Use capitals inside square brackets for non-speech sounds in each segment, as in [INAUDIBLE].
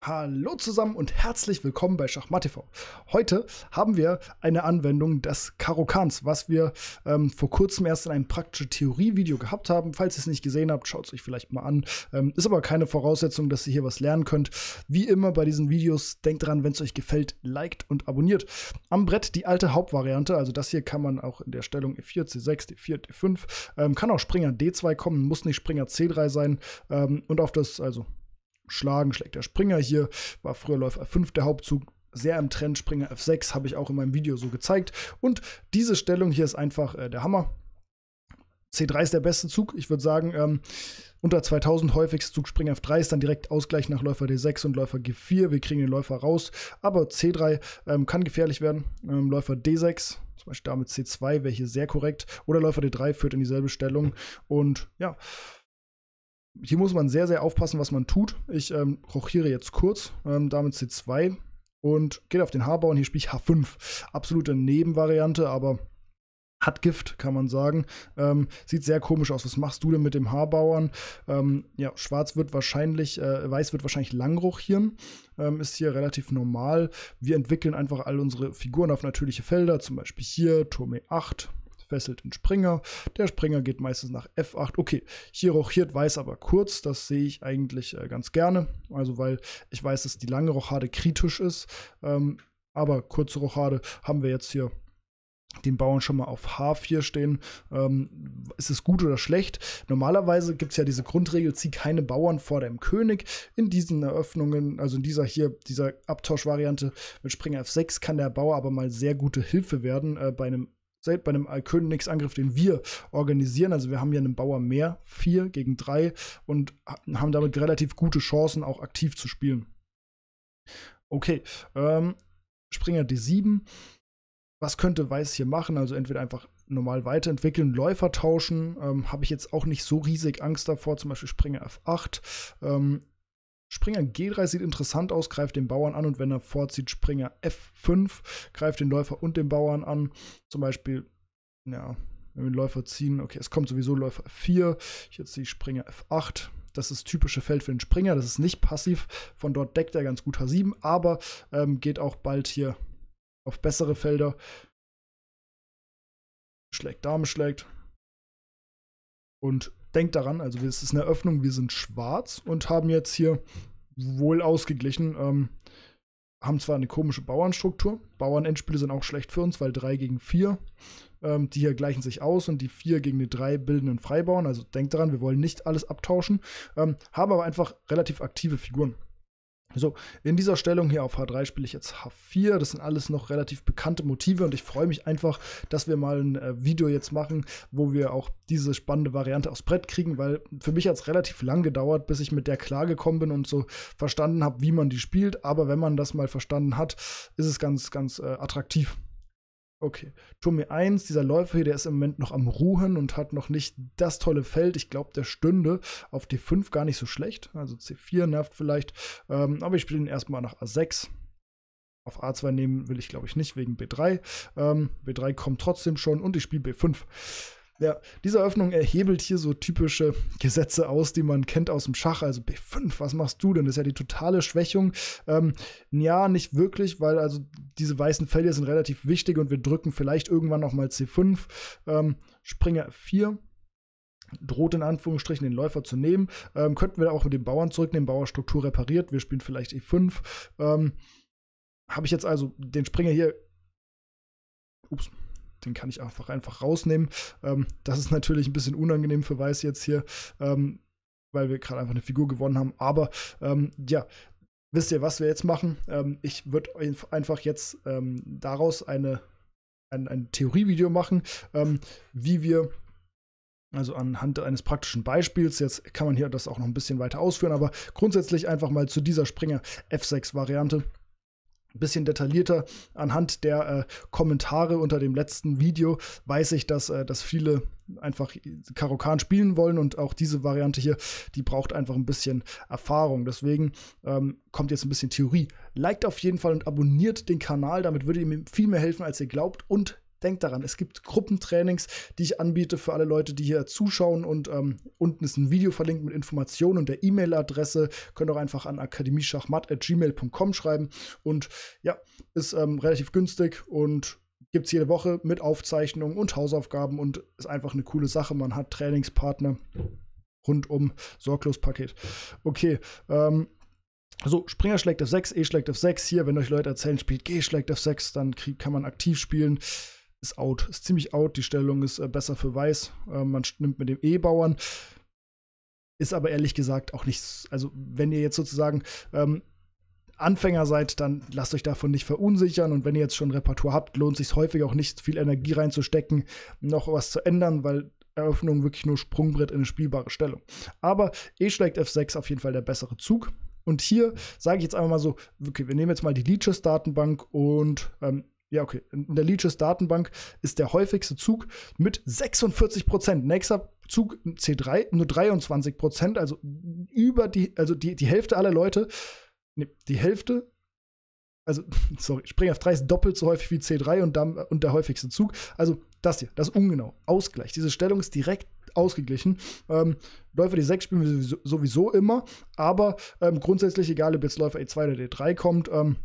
Hallo zusammen und herzlich willkommen bei Schachmatt TV. Heute haben wir eine Anwendung des Karokans, was wir ähm, vor kurzem erst in einem praktischen Theorie-Video gehabt haben. Falls ihr es nicht gesehen habt, schaut es euch vielleicht mal an. Ähm, ist aber keine Voraussetzung, dass ihr hier was lernen könnt. Wie immer bei diesen Videos, denkt dran, wenn es euch gefällt, liked und abonniert. Am Brett die alte Hauptvariante, also das hier kann man auch in der Stellung E4, C6, D4, D5, ähm, kann auch Springer D2 kommen, muss nicht Springer C3 sein. Ähm, und auf das, also schlagen, schlägt der Springer hier, war früher Läufer 5 der Hauptzug, sehr im Trend, Springer F6, habe ich auch in meinem Video so gezeigt. Und diese Stellung hier ist einfach äh, der Hammer. C3 ist der beste Zug. Ich würde sagen, ähm, unter 2000 häufigster Zug Springer F3 ist dann direkt Ausgleich nach Läufer D6 und Läufer G4. Wir kriegen den Läufer raus, aber C3 ähm, kann gefährlich werden. Ähm, Läufer D6, zum Beispiel damit C2 wäre hier sehr korrekt. Oder Läufer D3 führt in dieselbe Stellung. Und ja, hier muss man sehr, sehr aufpassen, was man tut. Ich ähm, rochiere jetzt kurz, ähm, damit C2 und geht auf den H-Bauern. Hier spiele ich H5. Absolute Nebenvariante, aber hat Gift, kann man sagen. Ähm, sieht sehr komisch aus. Was machst du denn mit dem Haarbauern? Ähm, ja, schwarz wird wahrscheinlich, äh, weiß wird wahrscheinlich lang rochieren. Ähm, ist hier relativ normal. Wir entwickeln einfach all unsere Figuren auf natürliche Felder, zum Beispiel hier Turm E8, fesselt den Springer. Der Springer geht meistens nach F8. Okay, hier rochiert Weiß aber kurz. Das sehe ich eigentlich äh, ganz gerne. Also, weil ich weiß, dass die lange Rochade kritisch ist. Ähm, aber kurze Rochade haben wir jetzt hier den Bauern schon mal auf H4 stehen. Ähm, ist es gut oder schlecht? Normalerweise gibt es ja diese Grundregel, zieh keine Bauern vor deinem König. In diesen Eröffnungen, also in dieser hier, dieser Abtauschvariante mit Springer F6, kann der Bauer aber mal sehr gute Hilfe werden äh, bei einem State bei einem Königsangriff, den wir organisieren. Also wir haben hier einen Bauer mehr, vier gegen drei und haben damit relativ gute Chancen, auch aktiv zu spielen. Okay, ähm, Springer D7. Was könnte Weiß hier machen? Also entweder einfach normal weiterentwickeln, Läufer tauschen. Ähm, Habe ich jetzt auch nicht so riesig Angst davor, zum Beispiel Springer F8. Ähm, Springer G3 sieht interessant aus, greift den Bauern an und wenn er vorzieht, Springer F5 greift den Läufer und den Bauern an. Zum Beispiel, ja, wenn wir den Läufer ziehen, okay, es kommt sowieso Läufer F4, jetzt ziehe ich Springer F8. Das ist das typische Feld für den Springer, das ist nicht passiv. Von dort deckt er ganz gut H7, aber ähm, geht auch bald hier auf bessere Felder. Schlägt Dame schlägt. Und denkt daran, also es ist eine Öffnung, wir sind schwarz und haben jetzt hier wohl ausgeglichen. Ähm, haben zwar eine komische Bauernstruktur. Bauern-Endspiele sind auch schlecht für uns, weil 3 gegen 4, ähm, die hier gleichen sich aus und die 4 gegen die 3 bilden einen Freibauern. Also denkt daran, wir wollen nicht alles abtauschen. Ähm, haben aber einfach relativ aktive Figuren. So, in dieser Stellung hier auf H3 spiele ich jetzt H4. Das sind alles noch relativ bekannte Motive und ich freue mich einfach, dass wir mal ein äh, Video jetzt machen, wo wir auch diese spannende Variante aufs Brett kriegen, weil für mich hat es relativ lang gedauert, bis ich mit der klar gekommen bin und so verstanden habe, wie man die spielt. Aber wenn man das mal verstanden hat, ist es ganz, ganz äh, attraktiv. Okay. Tommy 1, dieser Läufer hier, der ist im Moment noch am Ruhen und hat noch nicht das tolle Feld. Ich glaube, der stünde auf D5 gar nicht so schlecht. Also C4 nervt vielleicht. Ähm, aber ich spiele ihn erstmal nach A6. Auf A2 nehmen will ich, glaube ich, nicht, wegen B3. Ähm, B3 kommt trotzdem schon und ich spiele B5. Ja, diese Öffnung erhebelt hier so typische Gesetze aus, die man kennt aus dem Schach. Also B5, was machst du denn? Das ist ja die totale Schwächung. Ähm, ja, nicht wirklich, weil also diese weißen Felder sind relativ wichtig und wir drücken vielleicht irgendwann nochmal C5. Ähm, Springer 4 droht in Anführungsstrichen den Läufer zu nehmen. Ähm, könnten wir auch mit dem Bauern zurücknehmen. Bauerstruktur repariert. Wir spielen vielleicht E5. Ähm, habe ich jetzt also den Springer hier. Ups den kann ich einfach, einfach rausnehmen. Ähm, das ist natürlich ein bisschen unangenehm für Weiß jetzt hier, ähm, weil wir gerade einfach eine Figur gewonnen haben. Aber ähm, ja, wisst ihr, was wir jetzt machen? Ähm, ich würde einfach jetzt ähm, daraus eine, ein, ein Theorievideo machen, wie wir also anhand eines praktischen Beispiels. Jetzt kann man hier das auch noch ein bisschen weiter ausführen, aber grundsätzlich einfach mal zu dieser Springer F6-Variante ein bisschen detaillierter anhand der äh, Kommentare unter dem letzten Video weiß ich, dass, äh, dass viele einfach Karokan spielen wollen und auch diese Variante hier, die braucht einfach ein bisschen Erfahrung. Deswegen ähm, kommt jetzt ein bisschen Theorie. Liked auf jeden Fall und abonniert den Kanal, damit würdet ihr mir viel mehr helfen, als ihr glaubt und Denkt daran, es gibt Gruppentrainings, die ich anbiete für alle Leute, die hier zuschauen. Und ähm, unten ist ein Video verlinkt mit Informationen und der E-Mail-Adresse. Könnt auch einfach an akademieschachmatt.gmail.com schreiben. Und ja, ist ähm, relativ günstig und gibt es jede Woche mit Aufzeichnungen und Hausaufgaben und ist einfach eine coole Sache. Man hat Trainingspartner rundum Sorglos-Paket. Okay, ähm, so, Springer schlägt auf 6, E schlägt auf 6. Hier, wenn euch Leute erzählen, spielt G schlägt auf 6, dann krieg, kann man aktiv spielen ist out. Ist ziemlich out. Die Stellung ist äh, besser für Weiß. Äh, man nimmt mit dem E-Bauern. Ist aber ehrlich gesagt auch nichts. Also, wenn ihr jetzt sozusagen ähm, Anfänger seid, dann lasst euch davon nicht verunsichern. Und wenn ihr jetzt schon Repertoire habt, lohnt sich häufig auch nicht, viel Energie reinzustecken, noch was zu ändern, weil Eröffnung wirklich nur Sprungbrett in eine spielbare Stellung. Aber E schlägt F6 auf jeden Fall der bessere Zug. Und hier sage ich jetzt einfach mal so, okay, wir nehmen jetzt mal die Leeches Datenbank und ähm, ja, okay. In der Leeches Datenbank ist der häufigste Zug mit 46 Prozent. Nächster Zug C3 nur 23 Prozent, also über die, also die, die Hälfte aller Leute, nee, die Hälfte, also, [LAUGHS] sorry, Springer F3 ist doppelt so häufig wie C3 und, dann, und der häufigste Zug. Also, das hier, das ist ungenau. Ausgleich. Diese Stellung ist direkt ausgeglichen. Ähm, Läufer D6 spielen wir sowieso, immer, aber ähm, grundsätzlich, egal ob jetzt Läufer E2 oder D3 kommt, ähm,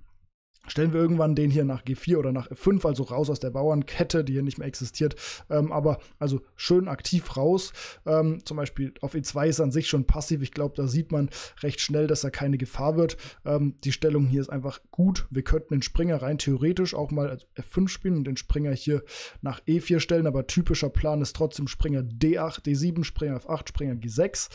Stellen wir irgendwann den hier nach G4 oder nach F5, also raus aus der Bauernkette, die hier nicht mehr existiert, ähm, aber also schön aktiv raus. Ähm, zum Beispiel auf E2 ist an sich schon passiv. Ich glaube, da sieht man recht schnell, dass er keine Gefahr wird. Ähm, die Stellung hier ist einfach gut. Wir könnten den Springer rein theoretisch auch mal als F5 spielen und den Springer hier nach E4 stellen, aber typischer Plan ist trotzdem Springer D8, D7, Springer F8, Springer G6.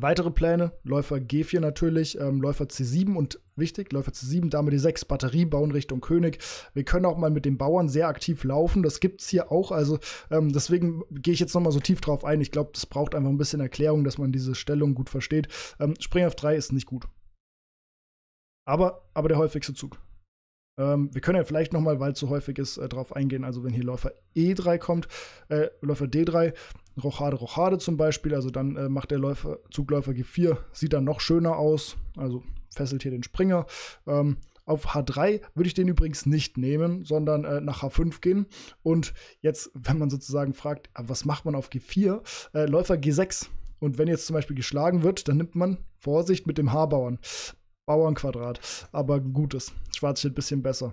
Weitere Pläne, Läufer G4 natürlich, ähm, Läufer C7 und wichtig, Läufer C7, Dame D6, Batterie bauen Richtung König. Wir können auch mal mit den Bauern sehr aktiv laufen, das gibt's hier auch, also ähm, deswegen gehe ich jetzt nochmal so tief drauf ein. Ich glaube, das braucht einfach ein bisschen Erklärung, dass man diese Stellung gut versteht. Ähm, Spring f 3 ist nicht gut. Aber, aber der häufigste Zug. Ähm, wir können ja vielleicht nochmal, weil es so häufig ist, äh, drauf eingehen. Also wenn hier Läufer E3 kommt, äh, Läufer D3, Rochade, Rochade zum Beispiel, also dann äh, macht der Läufer, Zugläufer G4, sieht dann noch schöner aus. Also fesselt hier den Springer. Ähm, auf H3 würde ich den übrigens nicht nehmen, sondern äh, nach H5 gehen. Und jetzt, wenn man sozusagen fragt, ah, was macht man auf G4? Äh, Läufer G6. Und wenn jetzt zum Beispiel geschlagen wird, dann nimmt man Vorsicht mit dem H-Bauern. Bauernquadrat, aber gutes. Schwarz steht ein bisschen besser.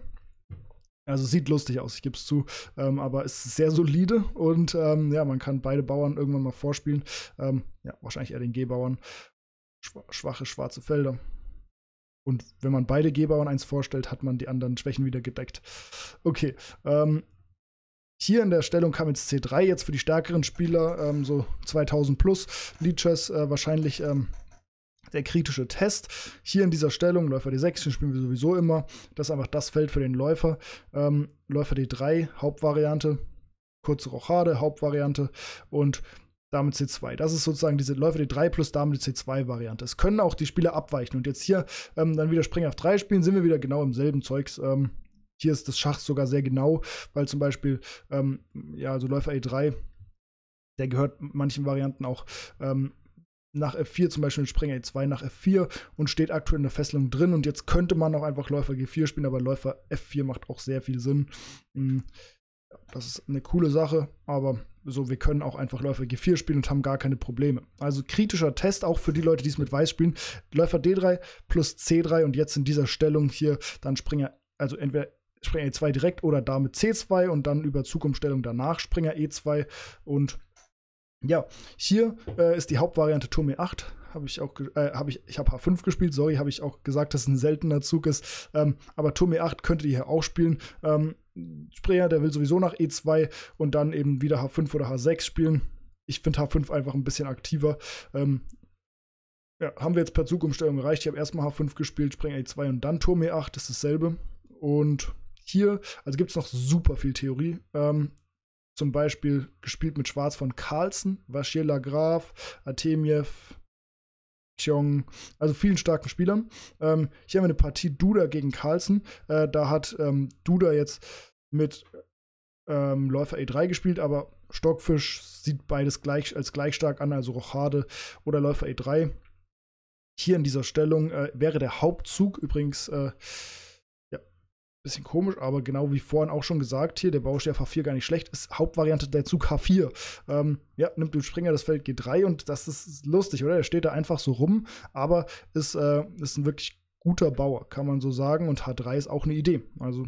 Also sieht lustig aus, ich gebe es zu, ähm, aber ist sehr solide und ähm, ja, man kann beide Bauern irgendwann mal vorspielen. Ähm, ja, wahrscheinlich eher den G-Bauern. Schwache schwarze Felder. Und wenn man beide G-Bauern eins vorstellt, hat man die anderen Schwächen wieder gedeckt. Okay, ähm, hier in der Stellung kam jetzt C3, jetzt für die stärkeren Spieler ähm, so 2000 plus. Leeches äh, wahrscheinlich ähm, der kritische Test. Hier in dieser Stellung, Läufer D6, den spielen wir sowieso immer. Das ist einfach das Feld für den Läufer. Ähm, Läufer D3, Hauptvariante, kurze Rochade, Hauptvariante und Dame C2. Das ist sozusagen diese Läufer D3 plus Dame C2-Variante. Es können auch die Spieler abweichen. Und jetzt hier ähm, dann wieder Springer auf 3 spielen, sind wir wieder genau im selben Zeugs. Ähm, hier ist das Schach sogar sehr genau, weil zum Beispiel, ähm, ja, also Läufer E3, der gehört manchen Varianten auch. Ähm, nach F4 zum Beispiel Springer E2 nach F4 und steht aktuell in der Fesselung drin. Und jetzt könnte man auch einfach Läufer G4 spielen, aber Läufer F4 macht auch sehr viel Sinn. Hm, das ist eine coole Sache, aber so, wir können auch einfach Läufer G4 spielen und haben gar keine Probleme. Also kritischer Test auch für die Leute, die es mit Weiß spielen. Läufer D3 plus C3 und jetzt in dieser Stellung hier dann Springer, also entweder Springer E2 direkt oder Dame C2 und dann über Zukunftsstellung danach Springer E2 und ja, hier äh, ist die Hauptvariante Turmi 8. E habe ich auch, äh, habe ich, ich habe H5 gespielt, sorry, habe ich auch gesagt, dass es ein seltener Zug ist. Ähm, aber Turmi 8 e könntet ihr hier auch spielen. Ähm, Spreer, der will sowieso nach E2 und dann eben wieder H5 oder H6 spielen. Ich finde H5 einfach ein bisschen aktiver. Ähm, ja, haben wir jetzt per Zugumstellung erreicht. Ich habe erstmal H5 gespielt, Springer E2 und dann Turm E8, das ist dasselbe. Und hier, also gibt es noch super viel Theorie. Ähm, zum Beispiel gespielt mit Schwarz von Carlsen, Vachir Lagraf, Artemiev, Chong, also vielen starken Spielern. Ähm, hier haben wir eine Partie Duda gegen Carlsen. Äh, da hat ähm, Duda jetzt mit ähm, Läufer E3 gespielt, aber Stockfisch sieht beides gleich, als gleich stark an, also Rochade oder Läufer E3. Hier in dieser Stellung äh, wäre der Hauptzug übrigens. Äh, bisschen komisch, aber genau wie vorhin auch schon gesagt, hier der Baustein H4 gar nicht schlecht ist. Hauptvariante der Zug H4. Ähm, ja, nimmt den Springer das Feld G3 und das ist lustig, oder? Der steht da einfach so rum, aber ist, äh, ist ein wirklich guter Bauer, kann man so sagen. Und H3 ist auch eine Idee. Also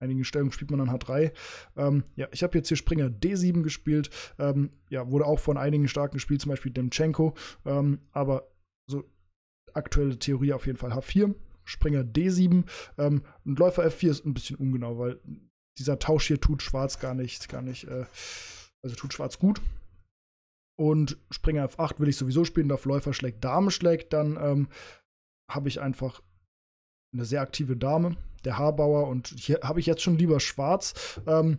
einigen Stellungen spielt man dann H3. Ähm, ja, ich habe jetzt hier Springer D7 gespielt. Ähm, ja, wurde auch von einigen starken gespielt, zum Beispiel Demchenko. Ähm, aber so aktuelle Theorie auf jeden Fall H4. Springer D7. Ähm, und Läufer F4 ist ein bisschen ungenau, weil dieser Tausch hier tut Schwarz gar nicht, gar nicht, äh, also tut Schwarz gut. Und Springer F8 will ich sowieso spielen, darf Läufer schlägt, Dame schlägt, dann ähm, habe ich einfach eine sehr aktive Dame, der Haarbauer und hier habe ich jetzt schon lieber Schwarz. Ähm,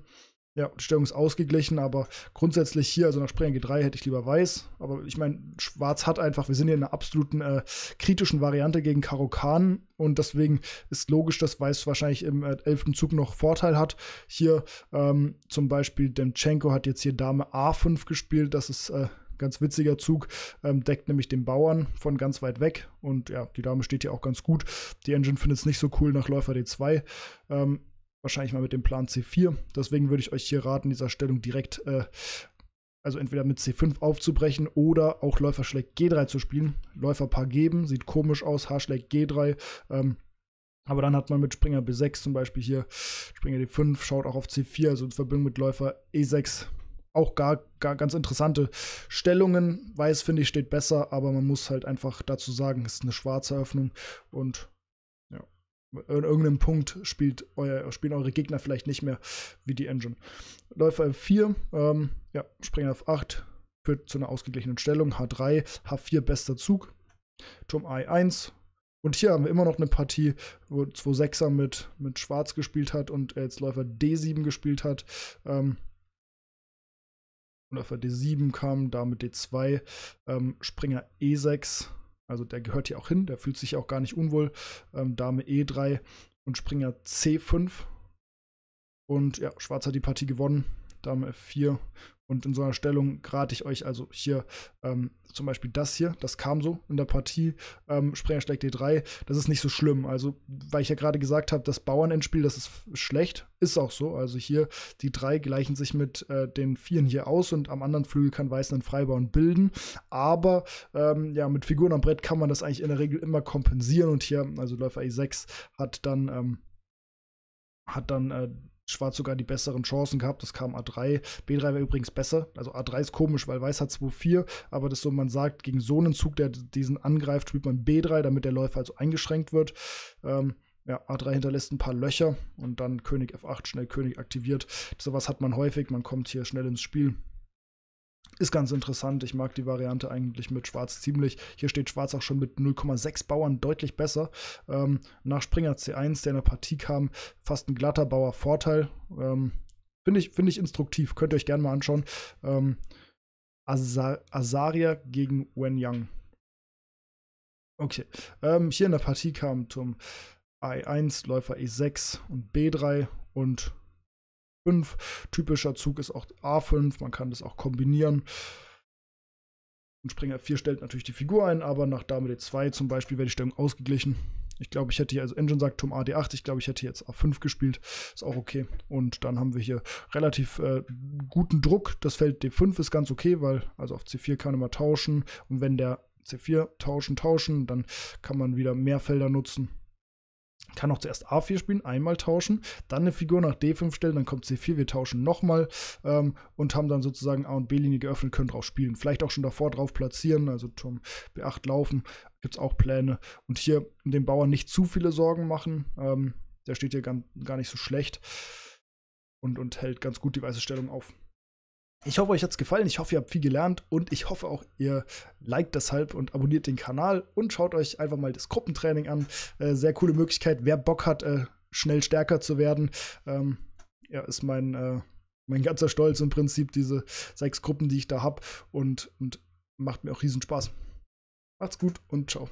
ja, die Stellung ist ausgeglichen, aber grundsätzlich hier, also nach Springer G3 hätte ich lieber weiß. Aber ich meine, Schwarz hat einfach, wir sind hier in einer absoluten äh, kritischen Variante gegen Karo Khan und deswegen ist logisch, dass Weiß wahrscheinlich im äh, elften Zug noch Vorteil hat. Hier ähm, zum Beispiel Demchenko hat jetzt hier Dame A5 gespielt, das ist äh, ganz witziger Zug, ähm, deckt nämlich den Bauern von ganz weit weg. Und ja, die Dame steht hier auch ganz gut. Die Engine findet es nicht so cool nach Läufer D2. Ähm, wahrscheinlich mal mit dem Plan C4. Deswegen würde ich euch hier raten, dieser Stellung direkt, äh, also entweder mit C5 aufzubrechen oder auch Läufer schlägt G3 zu spielen. Läuferpaar geben, sieht komisch aus, H schlägt G3. Ähm, aber dann hat man mit Springer B6 zum Beispiel hier, Springer D5, schaut auch auf C4, also in Verbindung mit Läufer E6. Auch gar, gar ganz interessante Stellungen. Weiß, finde ich, steht besser, aber man muss halt einfach dazu sagen, es ist eine schwarze Öffnung und an irgendeinem Punkt spielt euer, spielen eure Gegner vielleicht nicht mehr wie die Engine. Läufer F4, ähm, ja, Springer F8 führt zu einer ausgeglichenen Stellung. H3, H4 bester Zug. Turm I1. Und hier haben wir immer noch eine Partie, wo 2-6er mit, mit Schwarz gespielt hat und er jetzt Läufer D7 gespielt hat. Ähm, Läufer D7 kam, damit D2, ähm, Springer E6 also der gehört hier auch hin, der fühlt sich auch gar nicht unwohl. Ähm, Dame E3 und Springer C5. Und ja, Schwarz hat die Partie gewonnen. Dame F4. Und in so einer Stellung rate ich euch also hier ähm, zum Beispiel das hier, das kam so in der Partie, ähm, Springer schlägt D3, das ist nicht so schlimm. Also, weil ich ja gerade gesagt habe, das Bauernendspiel, das ist schlecht, ist auch so. Also hier, die drei gleichen sich mit äh, den Vieren hier aus und am anderen Flügel kann Weiß einen Freibauern bilden. Aber ähm, ja, mit Figuren am Brett kann man das eigentlich in der Regel immer kompensieren und hier, also Läufer E6 hat dann, ähm, hat dann äh, Schwarz sogar die besseren Chancen gehabt. Das kam A3. B3 wäre übrigens besser. Also A3 ist komisch, weil Weiß hat 2-4, aber das so, man sagt, gegen so einen Zug, der diesen angreift, spielt man B3, damit der Läufer also eingeschränkt wird. Ähm, ja, A3 hinterlässt ein paar Löcher und dann König F8, schnell König aktiviert. Sowas hat man häufig, man kommt hier schnell ins Spiel. Ist ganz interessant. Ich mag die Variante eigentlich mit Schwarz ziemlich. Hier steht Schwarz auch schon mit 0,6 Bauern deutlich besser. Ähm, nach Springer C1, der in der Partie kam, fast ein glatter Bauer Vorteil. Ähm, Finde ich, find ich instruktiv. Könnt ihr euch gerne mal anschauen. Ähm, Azar Azaria gegen Wen Yang. Okay. Ähm, hier in der Partie kam Turm I1, Läufer E6 und B3 und Typischer Zug ist auch A5, man kann das auch kombinieren. Und Springer 4 stellt natürlich die Figur ein, aber nach Dame D2 zum Beispiel wäre die Stellung ausgeglichen. Ich glaube, ich hätte hier, also Engine sagt Turm AD8, ich glaube, ich hätte jetzt A5 gespielt. Ist auch okay. Und dann haben wir hier relativ äh, guten Druck. Das Feld D5 ist ganz okay, weil also auf C4 kann man tauschen. Und wenn der C4 tauschen, tauschen, dann kann man wieder mehr Felder nutzen kann auch zuerst A4 spielen, einmal tauschen, dann eine Figur nach D5 stellen, dann kommt C4, wir tauschen nochmal ähm, und haben dann sozusagen A und B-Linie geöffnet, können drauf spielen. Vielleicht auch schon davor drauf platzieren, also Turm B8 laufen, gibt es auch Pläne. Und hier dem Bauern nicht zu viele Sorgen machen, ähm, der steht hier gar, gar nicht so schlecht und, und hält ganz gut die weiße Stellung auf. Ich hoffe, euch hat es gefallen. Ich hoffe, ihr habt viel gelernt und ich hoffe auch, ihr liked deshalb und abonniert den Kanal und schaut euch einfach mal das Gruppentraining an. Äh, sehr coole Möglichkeit. Wer Bock hat, äh, schnell stärker zu werden, ähm, ja, ist mein, äh, mein ganzer Stolz im Prinzip, diese sechs Gruppen, die ich da habe und, und macht mir auch riesen Spaß. Macht's gut und ciao.